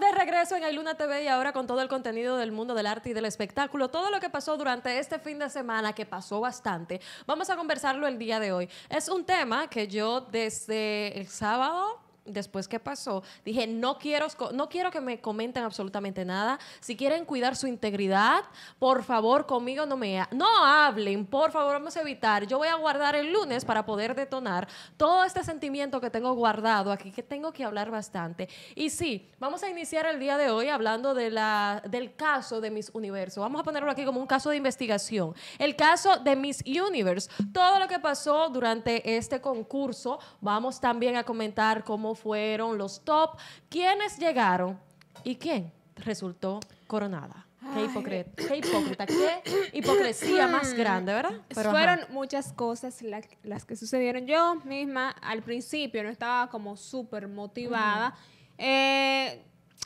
de regreso en Ailuna TV y ahora con todo el contenido del mundo del arte y del espectáculo, todo lo que pasó durante este fin de semana, que pasó bastante, vamos a conversarlo el día de hoy. Es un tema que yo desde el sábado después ¿qué pasó, dije, no quiero, no quiero que me comenten absolutamente nada. Si quieren cuidar su integridad, por favor, conmigo no me no hablen, por favor, vamos a evitar. Yo voy a guardar el lunes para poder detonar todo este sentimiento que tengo guardado aquí, que tengo que hablar bastante. Y sí, vamos a iniciar el día de hoy hablando de la, del caso de Miss Universo. Vamos a ponerlo aquí como un caso de investigación. El caso de Miss Universe. Todo lo que pasó durante este concurso, vamos también a comentar cómo fueron los top, Quienes llegaron y quién resultó coronada. Qué hipócrita, qué hipócrita, qué hipocresía más grande, ¿verdad? Pero, Fueron muchas cosas las que sucedieron. Yo misma al principio no estaba como súper motivada. eh,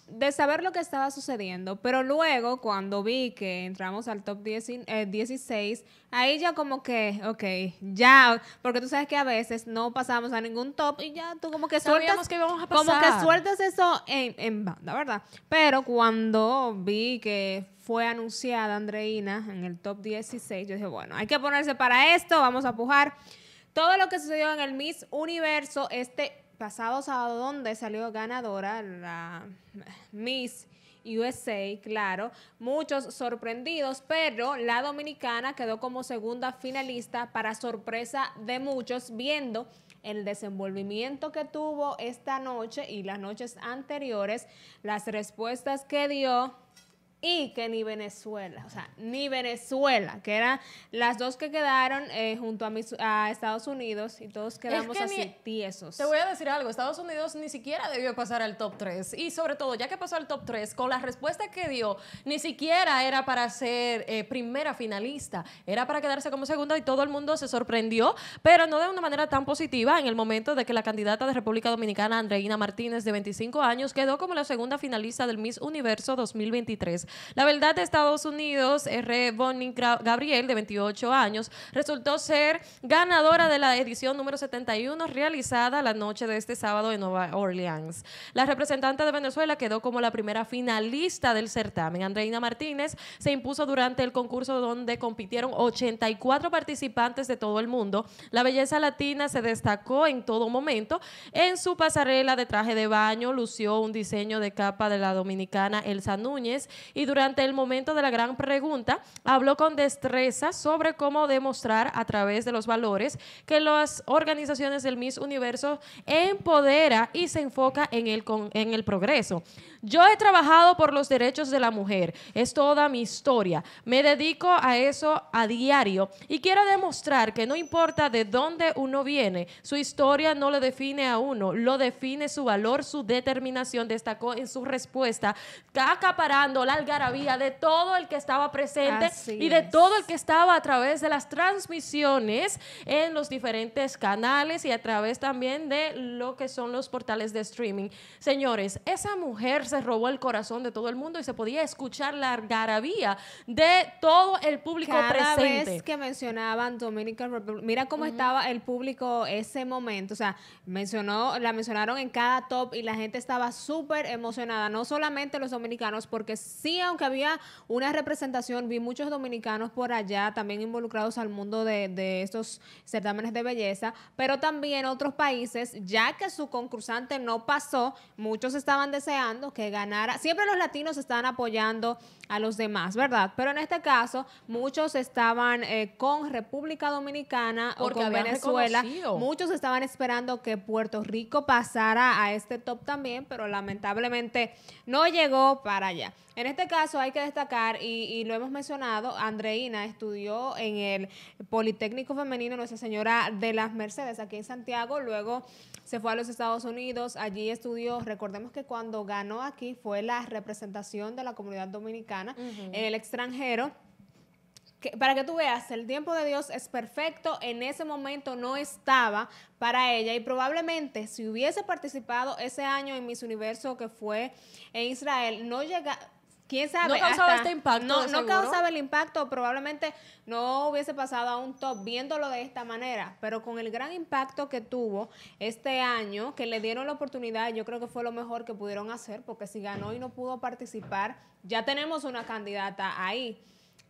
de saber lo que estaba sucediendo, pero luego cuando vi que entramos al top 10, 16, eh, ahí ya como que, ok, ya, porque tú sabes que a veces no pasamos a ningún top y ya tú como que sueltas, que a como que sueltas eso en, banda, ¿verdad? Pero cuando vi que fue anunciada Andreina en el top 16, yo dije, bueno, hay que ponerse para esto, vamos a pujar. Todo lo que sucedió en el Miss Universo este pasado sábado donde salió ganadora la Miss USA, claro, muchos sorprendidos, pero la dominicana quedó como segunda finalista para sorpresa de muchos, viendo el desenvolvimiento que tuvo esta noche y las noches anteriores, las respuestas que dio y que ni Venezuela, o sea, ni Venezuela, que eran las dos que quedaron eh, junto a, a, Estados Unidos y todos quedamos así tiesos. Te voy a decir algo, Estados Unidos ni siquiera debió pasar al top 3 y sobre todo, ya que pasó al top 3, con la respuesta que dio, ni siquiera era para ser eh, primera finalista, era para quedarse como segunda y todo el mundo se sorprendió, pero no de una manera tan positiva en el momento de que la candidata de República Dominicana, Andreina Martínez, de 25 años, quedó como la segunda finalista del Miss Universo 2023. La verdad de Estados Unidos, R. Bonnie Gabriel, de 28 años, resultó ser ganadora de la edición número 71 realizada la noche de este sábado en Nueva Orleans. La representante de Venezuela quedó como la primera finalista del certamen. Andreina Martínez se impuso durante el concurso donde compitieron 84 participantes de todo el mundo. La belleza latina se destacó en todo momento. En su pasarela de traje de baño lució un diseño de capa de la dominicana Elsa Núñez y y durante el momento de la gran pregunta habló con destreza sobre cómo demostrar a través de los valores que las organizaciones del Miss Universo empodera y se enfoca en el, con, en el progreso. Yo he trabajado por los derechos de la mujer, es toda mi historia, me dedico a eso a diario y quiero demostrar que no importa de dónde uno viene, su historia no le define a uno, lo define su valor, su determinación, destacó en su respuesta, acaparando la garabía de todo el que estaba presente y de todo el que estaba a través de las transmisiones en los diferentes canales y a través también de lo que son los portales de streaming. Señores, esa mujer se robó el corazón de todo el mundo y se podía escuchar la garabía de todo el público Cada presente. Vez que mencionaban Dominican Republic, mira cómo estaba el público ese momento, o sea, mencionó, la mencionaron en cada top y la gente estaba súper emocionada, no solamente los dominicanos, porque sí aunque había una representación, vi muchos dominicanos por allá también involucrados al mundo de, estos certámenes de belleza, pero también otros países, ya que su concursante no pasó, muchos estaban deseando que ganara. Siempre los latinos están apoyando a los demás, ¿verdad? Pero en este caso, muchos estaban eh, con República Dominicana o con Venezuela. Muchos estaban esperando que Puerto Rico pasara a este top también, pero lamentablemente no llegó para allá. En este caso, hay que destacar, y, lo hemos mencionado, Andreina estudió en el Politécnico Femenino Nuestra Señora de las Mercedes, aquí en Santiago, luego se fue a los Estados Unidos, allí estudió, recordemos que cuando ganó aquí fue la representación de la comunidad dominicana en el extranjero. para que tú veas, el tiempo de Dios es perfecto, en ese momento no estaba para ella y probablemente si hubiese participado ese año en Miss Universo que fue en Israel, no llega quién sabe. No causaba este impacto. No, no causaba el impacto, probablemente no hubiese pasado a un top viéndolo de esta manera, pero con el gran impacto que tuvo este año, que le dieron la oportunidad, yo creo que fue lo mejor que pudieron hacer, porque si ganó y no pudo participar, ya tenemos una candidata ahí.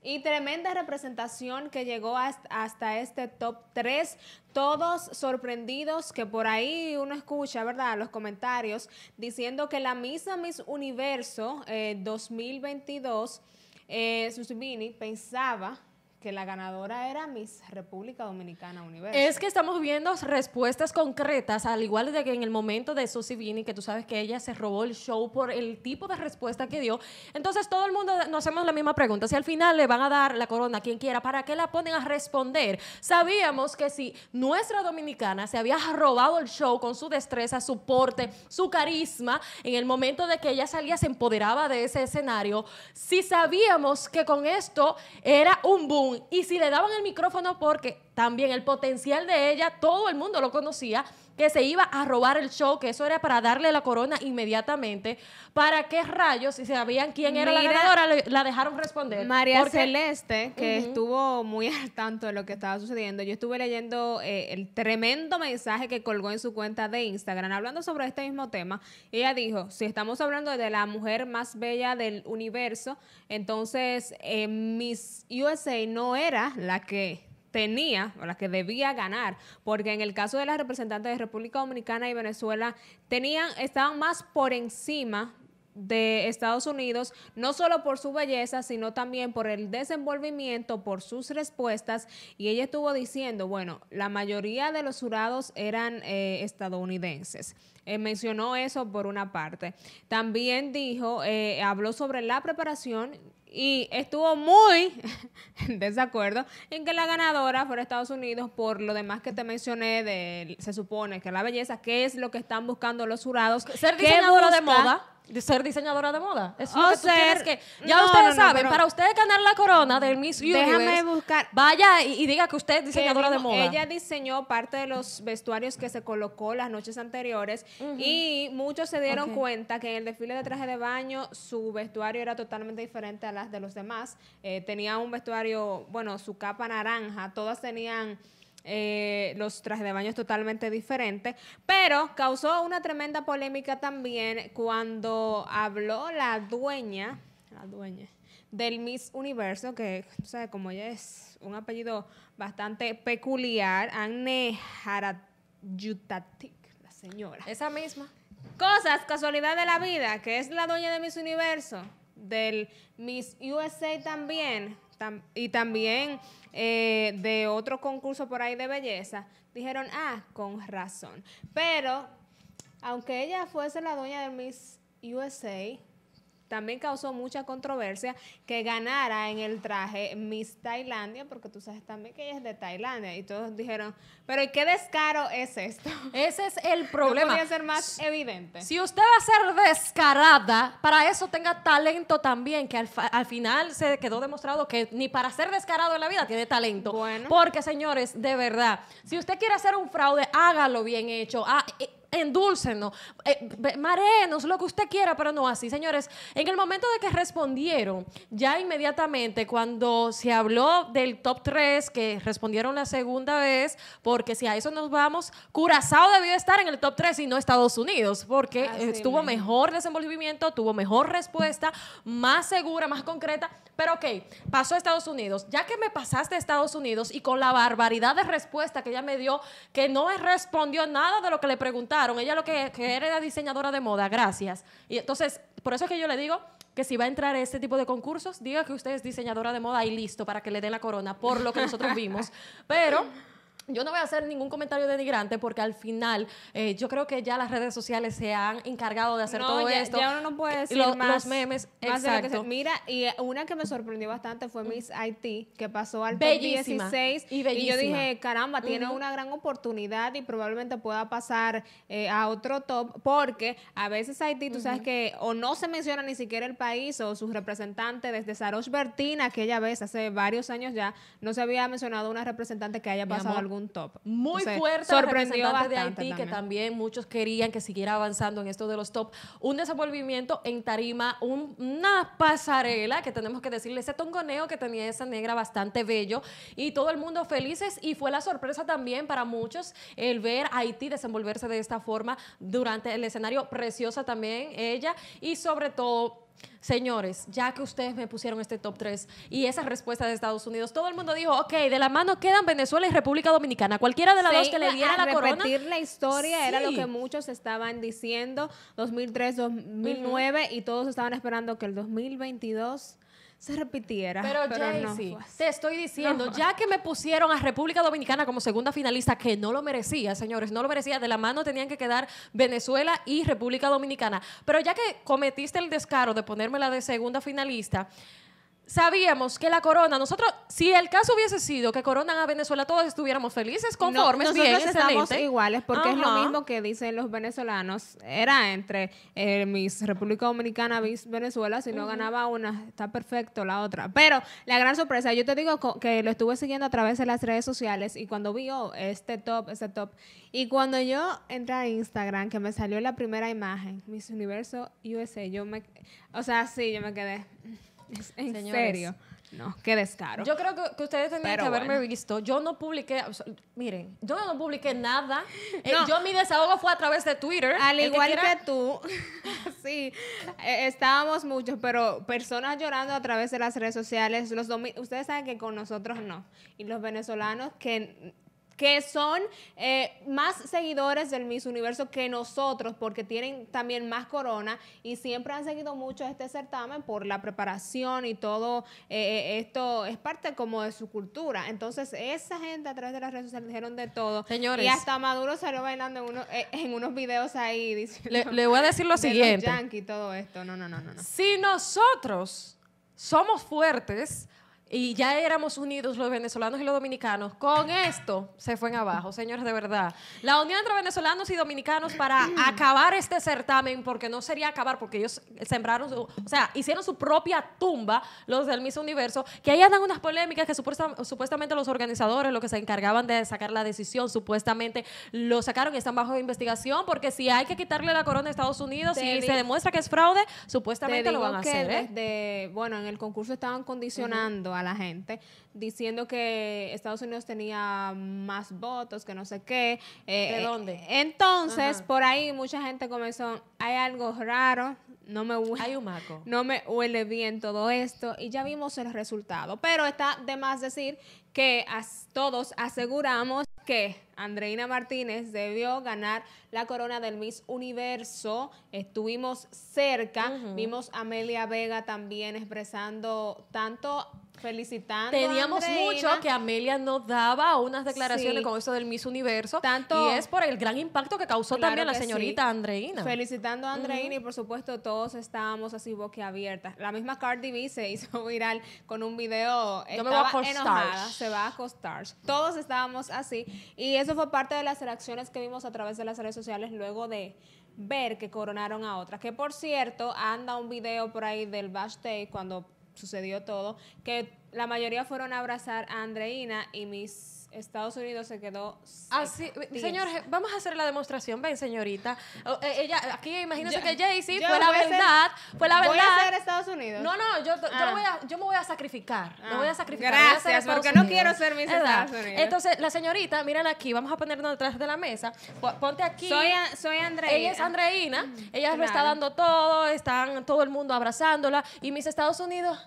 Y tremenda representación que llegó hasta este top 3. Todos sorprendidos que por ahí uno escucha, ¿verdad? Los comentarios diciendo que la Misa Miss Universo eh, 2022, eh, pensaba que la ganadora era Miss República Dominicana Universo. Es que estamos viendo respuestas concretas, al igual de que en el momento de Susie Vini, que tú sabes que ella se robó el show por el tipo de respuesta que dio. Entonces todo el mundo nos hacemos la misma pregunta. Si al final le van a dar la corona a quien quiera, ¿para qué la ponen a responder? Sabíamos que si nuestra dominicana se había robado el show con su destreza, su porte, su carisma, en el momento de que ella salía se empoderaba de ese escenario, si sabíamos que con esto era un boom y si le daban el micrófono porque también el potencial de ella, todo el mundo lo conocía, que se iba a robar el show, que eso era para darle la corona inmediatamente. ¿Para qué rayos? Si sabían quién era la ganadora, la dejaron responder. María Celeste, que estuvo muy al tanto de lo que estaba sucediendo, yo estuve leyendo eh, el tremendo mensaje que colgó en su cuenta de Instagram hablando sobre este mismo tema. Ella dijo, si estamos hablando de la mujer más bella del universo, entonces eh, Miss USA no era la que tenía o las que debía ganar, porque en el caso de las representantes de República Dominicana y Venezuela tenían estaban más por encima de Estados Unidos, no solo por su belleza, sino también por el desenvolvimiento, por sus respuestas. Y ella estuvo diciendo, bueno, la mayoría de los jurados eran eh, estadounidenses. Eh, mencionó eso por una parte. También dijo, eh, habló sobre la preparación y estuvo muy en desacuerdo en que la ganadora fuera Estados Unidos por lo demás que te mencioné de se supone que la belleza, que es lo que están buscando los jurados, ser diseñadora de moda, ser diseñadora de moda. Eso es oh, que que. Ya ustedes saben, para ustedes ganar la corona del Miss Universe. Déjame buscar. Vaya y, diga que usted es diseñadora de moda. Ella diseñó parte de los vestuarios que se colocó las noches anteriores y muchos se dieron cuenta que en el desfile de traje de baño su vestuario era totalmente diferente a las de los demás. Eh, tenía un vestuario, bueno, su capa naranja, todas tenían eh, los trajes de baño es totalmente diferente pero causó una tremenda polémica también cuando habló la dueña, la dueña del Miss Universo, que, como ella es un apellido bastante peculiar, Anne Harajutatik la señora. Esa misma. Cosas, casualidad de la vida, que es la dueña de Miss Universo, del Miss USA también, y también eh, de otro concurso por ahí de belleza, dijeron, ah, con razón. Pero, aunque ella fuese la dueña de Miss USA, también causó mucha controversia que ganara en el traje Miss Tailandia, porque tú sabes también que ella es de Tailandia. Y todos dijeron, pero ¿y qué descaro es esto? Ese es el problema. No ser más evidente. Si usted va a ser descarada, para eso tenga talento también, que al, final se quedó demostrado que ni para ser descarado en la vida tiene talento. Bueno. Porque, señores, de verdad, si usted quiere hacer un fraude, hágalo bien hecho. Ah, eh, endúlcenos, ¿no? Eh, marenos, lo que usted quiera, pero no así. Señores, en el momento de que respondieron, ya inmediatamente cuando se habló del top 3, que respondieron la segunda vez, porque si a eso nos vamos, Curazao debió estar en el top 3 y no Estados Unidos, porque tuvo ah, estuvo mejor desenvolvimiento, tuvo mejor respuesta, más segura, más concreta. Pero ok, pasó a Estados Unidos. Ya que me pasaste a Estados Unidos y con la barbaridad de respuesta que ella me dio, que no respondió nada de lo que le preguntaba, ella lo que, que era diseñadora de moda, gracias. Y entonces, por eso es que yo le digo que si va a entrar a este tipo de concursos, diga que usted es diseñadora de moda y listo para que le den la corona por lo que nosotros vimos. Pero yo no voy a hacer ningún comentario denigrante porque al final eh, yo creo que ya las redes sociales se han encargado de hacer todo esto. esto. Ya uno no puede eh, decir más, los memes. exacto. Mira, y una que me sorprendió bastante fue Miss IT, que pasó al top 16. Y, y, yo dije, caramba, tiene una gran oportunidad y probablemente pueda pasar eh, a otro top porque a veces Haití, tú sabes que o no se menciona ni siquiera el país o sus representante desde Sarosh Bertina, aquella vez, hace varios años ya, no se había mencionado una representante que haya pasado algo un top. Muy fuerte, de Haití, que también muchos querían que siguiera avanzando en esto de los top. Un desenvolvimiento en tarima, una pasarela que tenemos que decirle, ese tongoneo que tenía esa negra bastante bello y todo el mundo felices y fue la sorpresa también para muchos el ver a Haití desenvolverse de esta forma durante el escenario, preciosa también ella y sobre todo Señores, ya que ustedes me pusieron este top 3 y esa respuesta de Estados Unidos, todo el mundo dijo, ok, de la mano quedan Venezuela y República Dominicana. Cualquiera de las dos que le diera la corona. Repetir la historia era lo que muchos estaban diciendo 2003, 2009 y todos estaban esperando que el 2022 se repitiera. Pero, pero te estoy diciendo, ya que me pusieron a República Dominicana como segunda finalista, que no lo merecía, señores, no lo merecía, de la mano tenían que quedar Venezuela y República Dominicana. Pero ya que cometiste el descaro de ponérmela de segunda finalista, sabíamos que la corona, nosotros, si el caso hubiese sido que coronan a Venezuela, todos estuviéramos felices, conformes, estamos iguales, porque es lo mismo que dicen los venezolanos. Era entre eh, mis República Dominicana, mis Venezuela, si no ganaba una, está perfecto la otra. Pero la gran sorpresa, yo te digo que lo estuve siguiendo a través de las redes sociales y cuando vi oh, este top, este top, y cuando yo entré a Instagram, que me salió la primera imagen, Miss Universo USA, yo me, o sea, sí, yo me quedé. En serio. No, qué descaro. Yo creo que, ustedes tenían que haberme visto. Yo no publiqué, miren, yo no publiqué nada. Eh, yo mi desahogo fue a través de Twitter. Al igual que, tú, sí, eh, estábamos muchos, pero personas llorando a través de las redes sociales. Los ustedes saben que con nosotros no. Y los venezolanos que que son eh, más seguidores del Miss Universo que nosotros, porque tienen también más corona y siempre han seguido mucho este certamen por la preparación y todo eh, eh, esto es parte como de su cultura. Entonces, esa gente a través de las redes sociales dijeron de todo. Señores. Y hasta Maduro salió bailando en, uno, en unos videos ahí. Diciendo, le, voy a decir lo siguiente. Los todo esto. No, no, no, no, no. Si nosotros somos fuertes, y ya éramos unidos los venezolanos y los dominicanos. Con esto se fue en abajo, señores, de verdad. La unión entre venezolanos y dominicanos para acabar este certamen, porque no sería acabar, porque ellos sembraron, o sea, hicieron su propia tumba, los del mismo Universo, que ahí andan unas polémicas que supuestamente los organizadores, los que se encargaban de sacar la decisión, supuestamente lo sacaron y están bajo investigación, porque si hay que quitarle la corona a Estados Unidos y se demuestra que es fraude, supuestamente lo van a hacer. ¿eh? bueno, en el concurso estaban condicionando a la gente, diciendo que Estados Unidos tenía más votos, que no sé qué. Eh, ¿De eh, dónde? Entonces, por ahí mucha gente comenzó, hay algo raro, no me huele, hay no me huele bien todo esto, y ya vimos el resultado. Pero está de más decir que todos aseguramos que Andreina Martínez debió ganar la corona del Miss Universo. Estuvimos cerca, vimos Amelia Vega también expresando tanto felicitando. Teníamos mucho que Amelia no daba unas declaraciones con eso del Miss Universo. Tanto, y es por el gran impacto que causó también la señorita Andreina. Felicitando a Andreina y por supuesto todos estábamos así boquiabiertas. La misma Cardi B se hizo viral con un video. Yo me voy a acostar. se va a costar. Todos estábamos así. Y eso fue parte de las reacciones que vimos a través de las redes sociales luego de ver que coronaron a otras. Que por cierto, anda un video por ahí del Bash Day cuando sucedió todo, que la mayoría fueron a abrazar a Andreina y mis Estados Unidos se quedó. Así, ah, señor, vamos a hacer la demostración. Ven, señorita. Oh, eh, ella, aquí imagínense que que Jaycee fue la verdad. fue la verdad. Voy a ser Estados Unidos. No, no, yo, ah. me voy a sacrificar. Me voy a ah, sacrificar. Gracias, porque no quiero ser mis Estados Unidos. Entonces, la señorita, miren aquí, vamos a ponernos detrás de la mesa. Ponte aquí. Soy, soy Andreina. Ella es Andreina. Mm, ella lo está dando todo. Están todo el mundo abrazándola. Y mis Estados Unidos.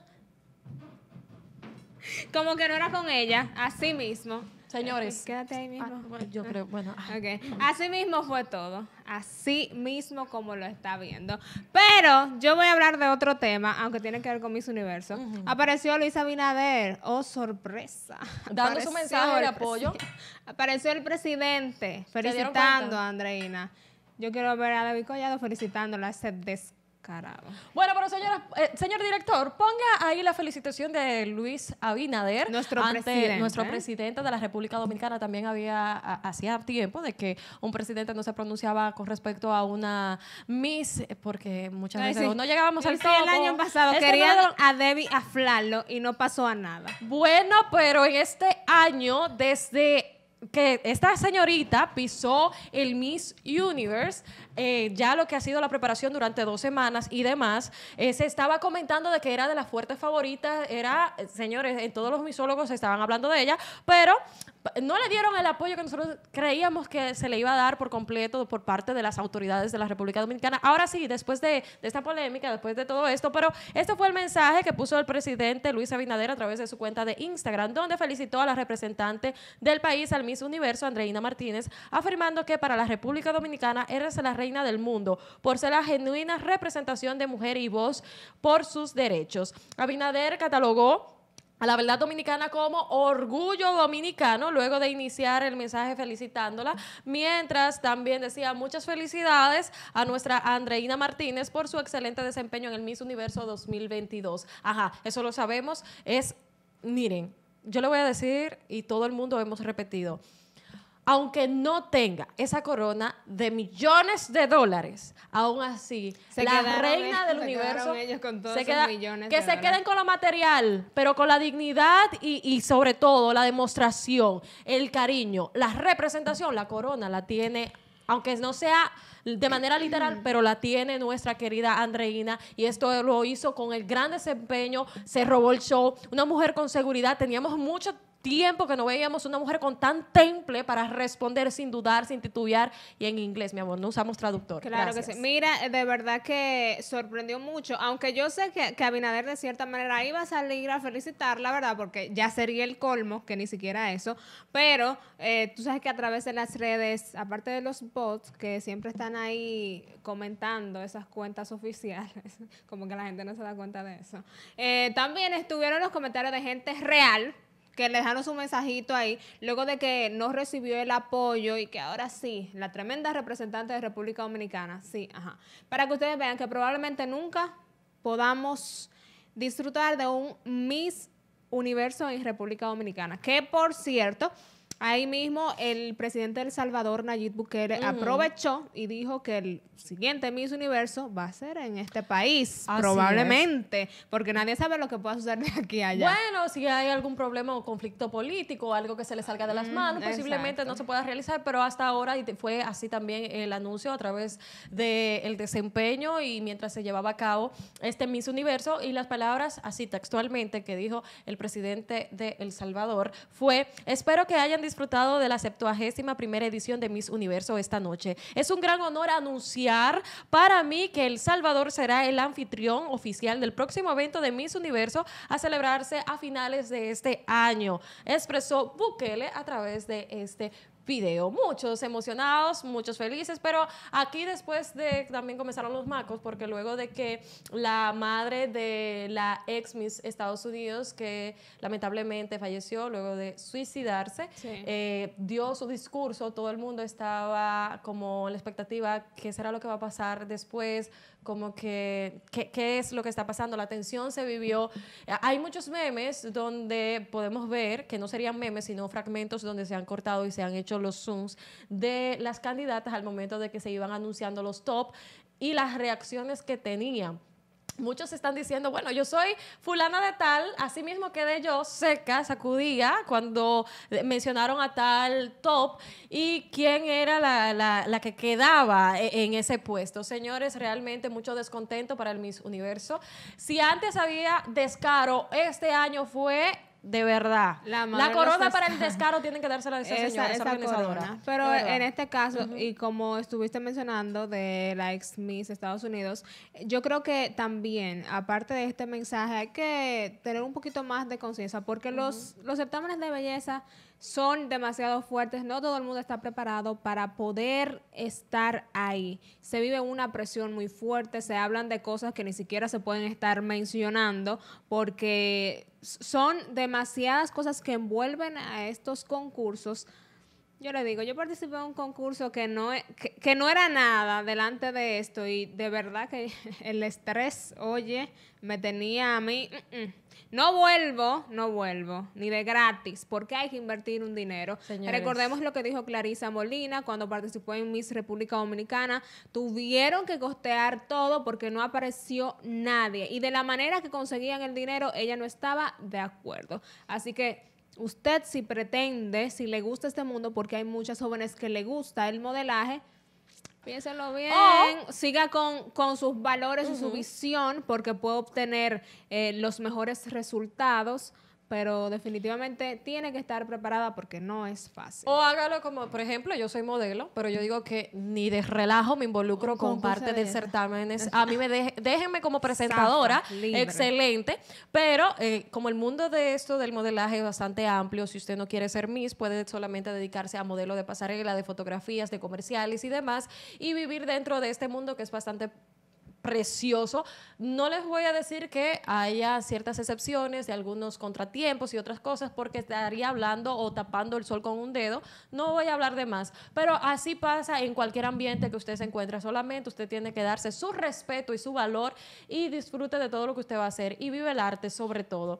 Como que no era con ella, así mismo. Señores. Pues quédate ahí ah, mismo. yo creo, bueno. Ah. Así mismo fue todo. Así mismo como lo está viendo. Pero yo voy a hablar de otro tema, aunque tiene que ver con Miss Universo. Apareció Luisa Binader. Oh, sorpresa. Dando su mensaje de apoyo. Apareció el presidente felicitando a Andreina. Yo quiero ver a David Collado felicitándola a ese bueno, pero señora, eh, señor director, ponga ahí la felicitación de Luis Abinader. Nuestro ante presidente. Nuestro presidente de la República Dominicana también había, hacía tiempo de que un presidente no se pronunciaba con respecto a una Miss, porque muchas veces no llegábamos al el año pasado querían a Debbie aflarlo y no pasó a nada. Bueno, pero en este año, desde que esta señorita pisó el Miss Universe, eh, ya lo que ha sido la preparación durante dos semanas y demás, eh, se estaba comentando de que era de las fuertes favoritas, era, eh, señores, en todos los misólogos se estaban hablando de ella, pero no le dieron el apoyo que nosotros creíamos que se le iba a dar por completo por parte de las autoridades de la República Dominicana. Ahora sí, después de, esta polémica, después de todo esto, pero este fue el mensaje que puso el presidente Luis Abinader a través de su cuenta de Instagram, donde felicitó a la representante del país al Miss Universo, Andreina Martínez, afirmando que para la República Dominicana eres la reina del mundo por ser la genuina representación de mujer y voz por sus derechos. Abinader catalogó a la verdad dominicana como orgullo dominicano, luego de iniciar el mensaje felicitándola, mientras también decía muchas felicidades a nuestra Andreina Martínez por su excelente desempeño en el Miss Universo 2022. Ajá, eso lo sabemos, es, miren, yo le voy a decir y todo el mundo hemos repetido aunque no tenga esa corona de millones de dólares, aún así, la reina del universo que se queden con lo material, pero con la dignidad y, y, sobre todo la demostración, el cariño, la representación, la corona la tiene, aunque no sea de manera literal, pero la tiene nuestra querida Andreina y esto lo hizo con el gran desempeño, se robó el show, una mujer con seguridad, teníamos mucho tiempo que no veíamos una mujer con tan temple para responder sin dudar, sin titubear y en inglés, mi amor, no usamos traductor. Claro que sí. Mira, de verdad que sorprendió mucho, aunque yo sé que, Abinader de cierta manera iba a salir a felicitar, la verdad, porque ya sería el colmo, que ni siquiera eso, pero eh, tú sabes que a través de las redes, aparte de los bots que siempre están ahí comentando esas cuentas oficiales, como que la gente no se da cuenta de eso, eh, también estuvieron los comentarios de gente real que le dejaron su mensajito ahí, luego de que no recibió el apoyo y que ahora sí, la tremenda representante de República Dominicana, sí, ajá. Para que ustedes vean que probablemente nunca podamos disfrutar de un Miss Universo en República Dominicana, que por cierto, Ahí mismo el presidente del Salvador, Nayib Bukele, aprovechó y dijo que el siguiente Miss Universo va a ser en este país, probablemente, porque nadie sabe lo que pueda suceder de aquí allá. Bueno, si hay algún problema o conflicto político, algo que se le salga de las mm, manos, posiblemente no se pueda realizar, pero hasta ahora fue así también el anuncio a través del desempeño y mientras se llevaba a cabo este Miss Universo y las palabras así textualmente que dijo el presidente de El Salvador fue, espero que hayan disfrutado de la 71 primera edición de Miss Universo esta noche. Es un gran honor anunciar para mí que El Salvador será el anfitrión oficial del próximo evento de Miss Universo a celebrarse a finales de este año, expresó Bukele a través de este video. Muchos emocionados, muchos felices, pero aquí después de también comenzaron los macos, porque luego de que la madre de la ex Miss Estados Unidos, que lamentablemente falleció luego de suicidarse, eh, dio su discurso, todo el mundo estaba como en la expectativa, ¿qué será lo que va a pasar después? como que qué es lo que está pasando, la tensión se vivió. Hay muchos memes donde podemos ver, que no serían memes, sino fragmentos donde se han cortado y se han hecho los zooms de las candidatas al momento de que se iban anunciando los top y las reacciones que tenían. Muchos están diciendo, bueno, yo soy fulana de tal, así mismo quedé yo seca, sacudía, cuando mencionaron a tal top y quién era la, que quedaba e, en ese puesto. Señores, realmente mucho descontento para el Miss Universo. Si antes había descaro, este año fue de verdad. La, corona para el descaro tiene que dársela a esa, señora, organizadora. Pero en este caso, y como estuviste mencionando de la ex Miss Estados Unidos, yo creo que también, aparte de este mensaje, hay que tener un poquito más de conciencia, porque los, los certámenes de belleza son demasiado fuertes, no todo el mundo está preparado para poder estar ahí. Se vive una presión muy fuerte, se hablan de cosas que ni siquiera se pueden estar mencionando porque son demasiadas cosas que envuelven a estos concursos yo le digo, yo participé en un concurso que no, e, que, no era nada delante de esto y de verdad que el estrés, oye, me tenía a mí, no vuelvo, no vuelvo, ni de gratis, porque hay que invertir un dinero. Recordemos lo que dijo Clarisa Molina cuando participó en Miss República Dominicana, tuvieron que costear todo porque no apareció nadie y de la manera que conseguían el dinero ella no estaba de acuerdo. Así que usted si pretende, si le gusta este mundo, porque hay muchas jóvenes que le gusta el modelaje, piénselo bien, siga con, con, sus valores y su visión, porque puede obtener eh, los mejores resultados pero definitivamente tiene que estar preparada porque no es fácil. O hágalo como, por ejemplo, yo soy modelo, pero yo digo que ni de relajo me involucro con parte del certamen. A mí me déjenme como presentadora, excelente, pero eh, como el mundo de esto del modelaje es bastante amplio, si usted no quiere ser Miss, puede solamente dedicarse a modelo de pasarela, de fotografías, de comerciales y demás, y vivir dentro de este mundo que es bastante precioso. No les voy a decir que haya ciertas excepciones de algunos contratiempos y otras cosas porque estaría hablando o tapando el sol con un dedo. No voy a hablar de más, pero así pasa en cualquier ambiente que usted se encuentre, Solamente usted tiene que darse su respeto y su valor y disfrute de todo lo que usted va a hacer y vive el arte sobre todo.